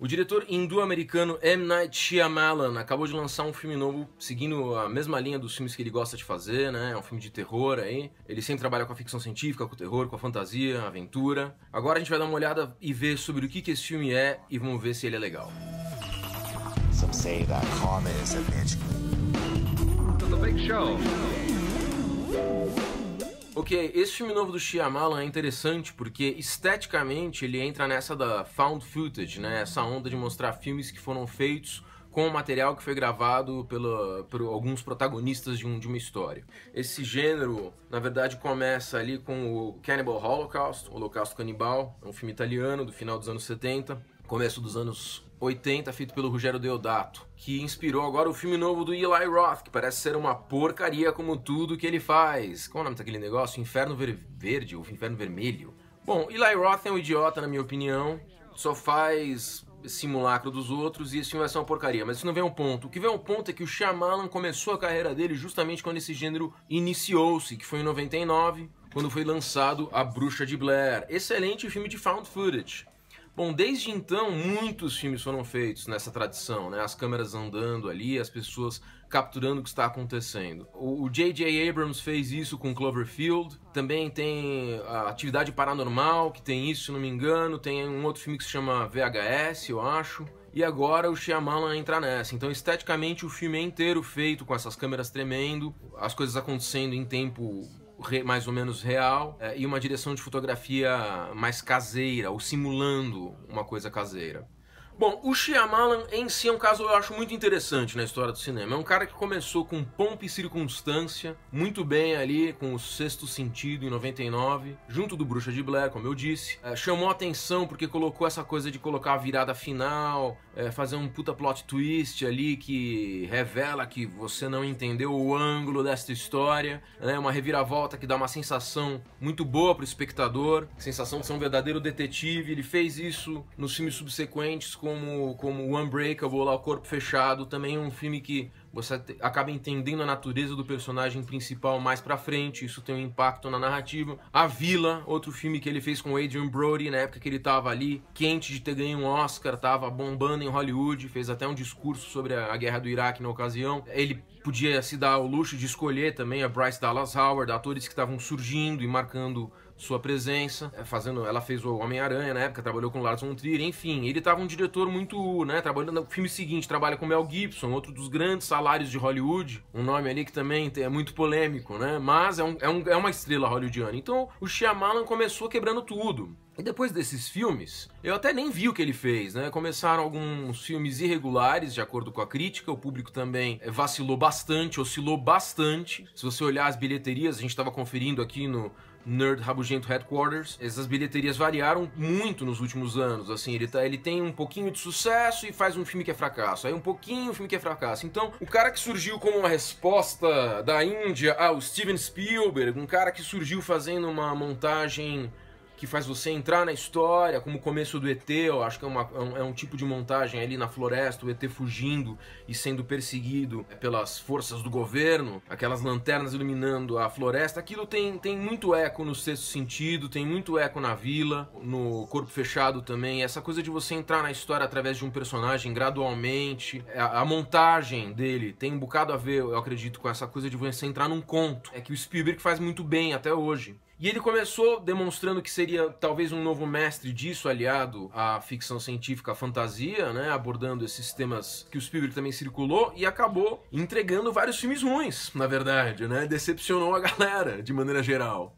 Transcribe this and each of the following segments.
O diretor hindu-americano M. Night Shyamalan acabou de lançar um filme novo, seguindo a mesma linha dos filmes que ele gosta de fazer, né? É um filme de terror aí. Ele sempre trabalha com a ficção científica, com o terror, com a fantasia, a aventura. Agora a gente vai dar uma olhada e ver sobre o que, que esse filme é e vamos ver se ele é legal. Some say that karma is big show. Ok, esse filme novo do Shyamalan é interessante porque esteticamente ele entra nessa da found footage, né? Essa onda de mostrar filmes que foram feitos com o material que foi gravado pela, por alguns protagonistas de, um, de uma história. Esse gênero, na verdade, começa ali com o Cannibal Holocaust, Holocausto Canibal, é um filme italiano do final dos anos 70, começo dos anos 80, feito pelo Rogério Deodato, que inspirou agora o filme novo do Eli Roth, que parece ser uma porcaria como tudo que ele faz. Qual é o nome daquele negócio? Inferno Ver Verde ou Inferno Vermelho? Bom, Eli Roth é um idiota, na minha opinião, só faz simulacro dos outros e esse filme vai ser uma porcaria, mas isso não vem ao ponto. O que vem ao ponto é que o Shyamalan começou a carreira dele justamente quando esse gênero iniciou-se, que foi em 99, quando foi lançado A Bruxa de Blair. Excelente filme de found footage Bom, desde então muitos filmes foram feitos nessa tradição, né? As câmeras andando ali, as pessoas capturando o que está acontecendo. O J.J. Abrams fez isso com Cloverfield, também tem a Atividade Paranormal, que tem isso, se não me engano, tem um outro filme que se chama VHS, eu acho. E agora o Shyamalan entra nessa. Então, esteticamente, o filme é inteiro feito com essas câmeras tremendo, as coisas acontecendo em tempo mais ou menos real é, e uma direção de fotografia mais caseira ou simulando uma coisa caseira. Bom, o Shyamalan em si é um caso eu acho muito interessante na história do cinema. É um cara que começou com pompa e circunstância, muito bem ali com o Sexto Sentido em 99, junto do Bruxa de Blair, como eu disse. É, chamou atenção porque colocou essa coisa de colocar a virada final, é, fazer um puta plot twist ali que revela que você não entendeu o ângulo desta história, né? Uma reviravolta que dá uma sensação muito boa pro espectador, sensação de ser um verdadeiro detetive. Ele fez isso nos filmes subsequentes com como, como Unbreakable, lá, O Corpo Fechado, também é um filme que você acaba entendendo a natureza do personagem principal mais pra frente, isso tem um impacto na narrativa. A Vila, outro filme que ele fez com Adrian Brody, na época que ele tava ali, quente de ter ganho um Oscar, tava bombando em Hollywood, fez até um discurso sobre a guerra do Iraque na ocasião. Ele podia se dar o luxo de escolher também a Bryce Dallas Howard, atores que estavam surgindo e marcando sua presença, é, fazendo, ela fez o Homem-Aranha na época, trabalhou com Lars von Trier, enfim, ele estava um diretor muito, né, trabalhando no filme seguinte, trabalha com Mel Gibson, outro dos grandes salários de Hollywood, um nome ali que também é muito polêmico, né, mas é, um, é, um, é uma estrela hollywoodiana. Então, o Shyamalan começou quebrando tudo. E depois desses filmes, eu até nem vi o que ele fez, né? Começaram alguns filmes irregulares, de acordo com a crítica, o público também é, vacilou bastante, oscilou bastante. Se você olhar as bilheterias, a gente estava conferindo aqui no, Nerd Rabugento Headquarters. Essas bilheterias variaram muito nos últimos anos, assim, ele, tá, ele tem um pouquinho de sucesso e faz um filme que é fracasso, aí um pouquinho um filme que é fracasso. Então, o cara que surgiu como uma resposta da Índia ao Steven Spielberg, um cara que surgiu fazendo uma montagem que faz você entrar na história, como o começo do ET, eu acho que é, uma, é, um, é, um, tipo de montagem ali na floresta, o ET fugindo e sendo perseguido pelas forças do governo, aquelas lanternas iluminando a floresta, aquilo tem, tem muito eco no sexto sentido, tem muito eco na vila, no corpo fechado também, essa coisa de você entrar na história através de um personagem gradualmente, a, a montagem dele tem um bocado a ver, eu acredito, com essa coisa de você entrar num conto, é que o Spielberg faz muito bem até hoje. E ele começou demonstrando que seria talvez um novo mestre disso, aliado à ficção científica, à fantasia, né? Abordando esses temas que o Spielberg também circulou e acabou entregando vários filmes ruins, na verdade, né? Decepcionou a galera, de maneira geral.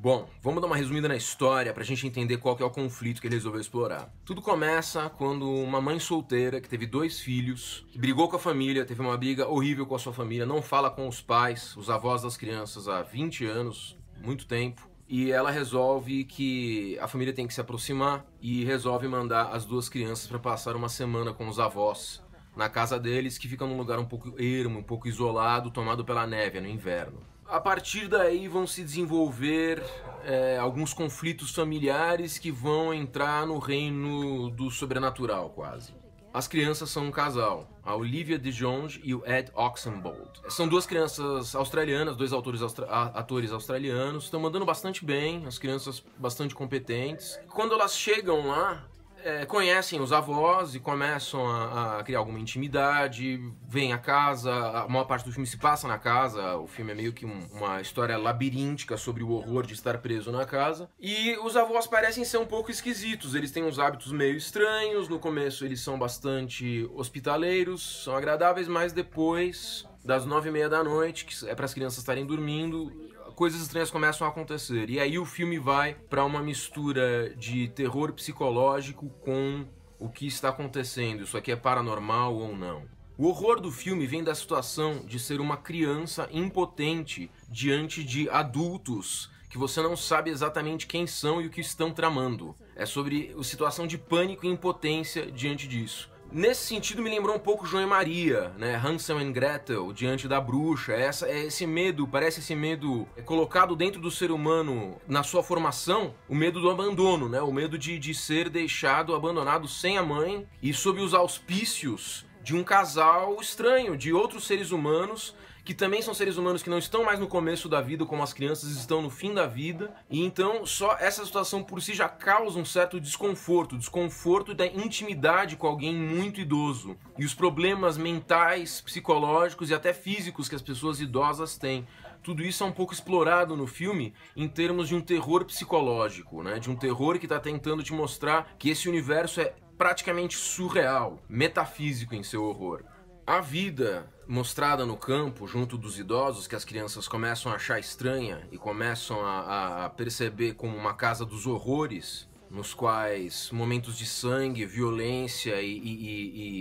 Bom, vamos dar uma resumida na história pra gente entender qual que é o conflito que ele resolveu explorar. Tudo começa quando uma mãe solteira que teve dois filhos, que brigou com a família, teve uma briga horrível com a sua família, não fala com os pais, os avós das crianças há 20 anos, muito tempo. E ela resolve que a família tem que se aproximar e resolve mandar as duas crianças para passar uma semana com os avós na casa deles, que fica num lugar um pouco ermo, um pouco isolado, tomado pela neve é no inverno. A partir daí vão se desenvolver é, alguns conflitos familiares que vão entrar no reino do sobrenatural, quase. As crianças são um casal, a Olivia de Jones e o Ed Oxenbould. São duas crianças australianas, dois autores austra atores australianos, estão mandando bastante bem, as crianças bastante competentes. Quando elas chegam lá, é, conhecem os avós e começam a, a, criar alguma intimidade, vêm à casa, a maior parte do filme se passa na casa, o filme é meio que um, uma história labiríntica sobre o horror de estar preso na casa. E os avós parecem ser um pouco esquisitos, eles têm uns hábitos meio estranhos, no começo eles são bastante hospitaleiros, são agradáveis, mas depois das nove e meia da noite, que é para as crianças estarem dormindo, coisas estranhas começam a acontecer. E aí o filme vai para uma mistura de terror psicológico com o que está acontecendo, isso aqui é paranormal ou não. O horror do filme vem da situação de ser uma criança impotente diante de adultos que você não sabe exatamente quem são e o que estão tramando. É sobre a situação de pânico e impotência diante disso. Nesse sentido me lembrou um pouco João e Maria, né? Hansel and Gretel, diante da bruxa. Essa, é esse medo, parece esse medo é colocado dentro do ser humano na sua formação, o medo do abandono, né? O medo de, de ser deixado abandonado sem a mãe e sob os auspícios de um casal estranho, de outros seres humanos que também são seres humanos que não estão mais no começo da vida, como as crianças estão no fim da vida, e então só essa situação por si já causa um certo desconforto, desconforto da intimidade com alguém muito idoso, e os problemas mentais, psicológicos e até físicos que as pessoas idosas têm. Tudo isso é um pouco explorado no filme em termos de um terror psicológico, né? De um terror que está tentando te mostrar que esse universo é praticamente surreal, metafísico em seu horror. A vida mostrada no campo, junto dos idosos, que as crianças começam a achar estranha e começam a, a perceber como uma casa dos horrores, nos quais momentos de sangue, violência e, e,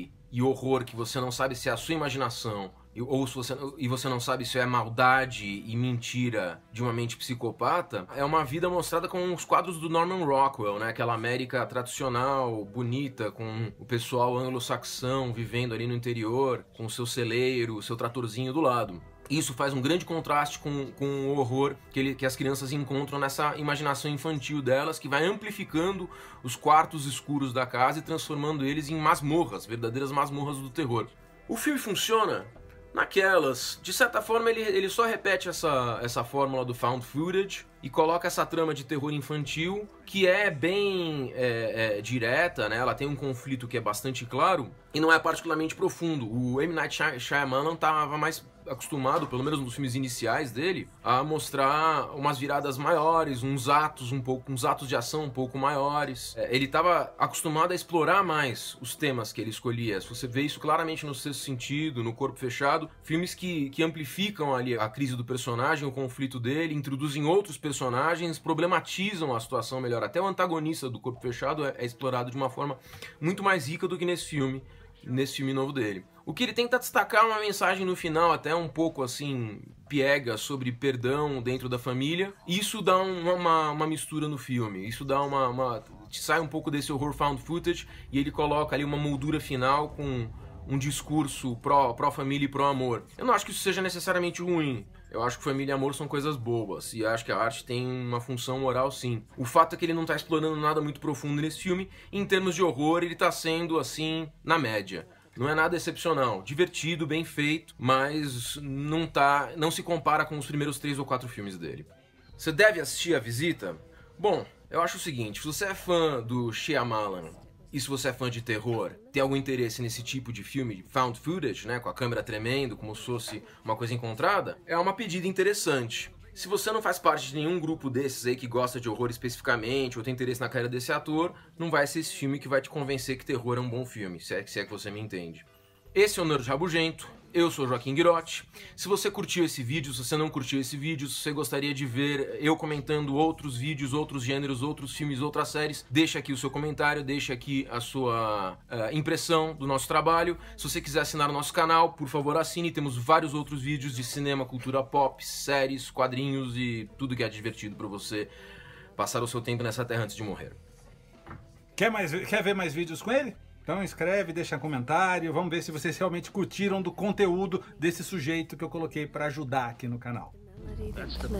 e, e horror que você não sabe se é a sua imaginação ou se você, e você não sabe se é maldade e mentira de uma mente psicopata, é uma vida mostrada com os quadros do Norman Rockwell, né? Aquela América tradicional, bonita, com o pessoal anglo-saxão vivendo ali no interior, com o seu celeiro, o seu tratorzinho do lado. Isso faz um grande contraste com, com o horror que, ele, que as crianças encontram nessa imaginação infantil delas, que vai amplificando os quartos escuros da casa e transformando eles em masmorras, verdadeiras masmorras do terror. O filme funciona naquelas. De certa forma, ele, ele só repete essa, essa fórmula do found footage e coloca essa trama de terror infantil, que é bem é, é, direta, né? Ela tem um conflito que é bastante claro e não é particularmente profundo. O M. Night Shyamalan estava mais acostumado, pelo menos nos filmes iniciais dele, a mostrar umas viradas maiores, uns atos um pouco, uns atos de ação um pouco maiores. É, ele estava acostumado a explorar mais os temas que ele escolhia. Você vê isso claramente no Sexto Sentido, no Corpo Fechado, filmes que, que amplificam ali a crise do personagem, o conflito dele, introduzem outros personagens, problematizam a situação melhor. Até o antagonista do Corpo Fechado é, é explorado de uma forma muito mais rica do que nesse filme, nesse filme novo dele. O que ele tenta destacar é uma mensagem no final, até um pouco assim, piega sobre perdão dentro da família. Isso dá uma, uma, uma mistura no filme, isso dá uma, uma. sai um pouco desse horror found footage e ele coloca ali uma moldura final com um discurso pró-família pró e pró-amor. Eu não acho que isso seja necessariamente ruim. Eu acho que família e amor são coisas boas, e acho que a arte tem uma função moral sim. O fato é que ele não está explorando nada muito profundo nesse filme, em termos de horror, ele está sendo assim, na média. Não é nada excepcional. Divertido, bem feito, mas não tá. não se compara com os primeiros três ou quatro filmes dele. Você deve assistir a visita? Bom, eu acho o seguinte: se você é fã do Shyamalan e se você é fã de terror, tem algum interesse nesse tipo de filme, found footage, né, com a câmera tremendo, como se fosse uma coisa encontrada, é uma pedida interessante. Se você não faz parte de nenhum grupo desses aí que gosta de horror especificamente ou tem interesse na carreira desse ator, não vai ser esse filme que vai te convencer que terror é um bom filme, se é, se é que você me entende. Esse é o Nerd Rabugento, eu sou Joaquim Guirotti. Se você curtiu esse vídeo, se você não curtiu esse vídeo, se você gostaria de ver eu comentando outros vídeos, outros gêneros, outros filmes, outras séries, deixa aqui o seu comentário, deixa aqui a sua uh, impressão do nosso trabalho. Se você quiser assinar o nosso canal, por favor assine. Temos vários outros vídeos de cinema, cultura pop, séries, quadrinhos e tudo que é divertido para você passar o seu tempo nessa terra antes de morrer. Quer, mais, quer ver mais vídeos com ele? Então escreve, deixa um comentário, vamos ver se vocês realmente curtiram do conteúdo desse sujeito que eu coloquei para ajudar aqui no canal. That's the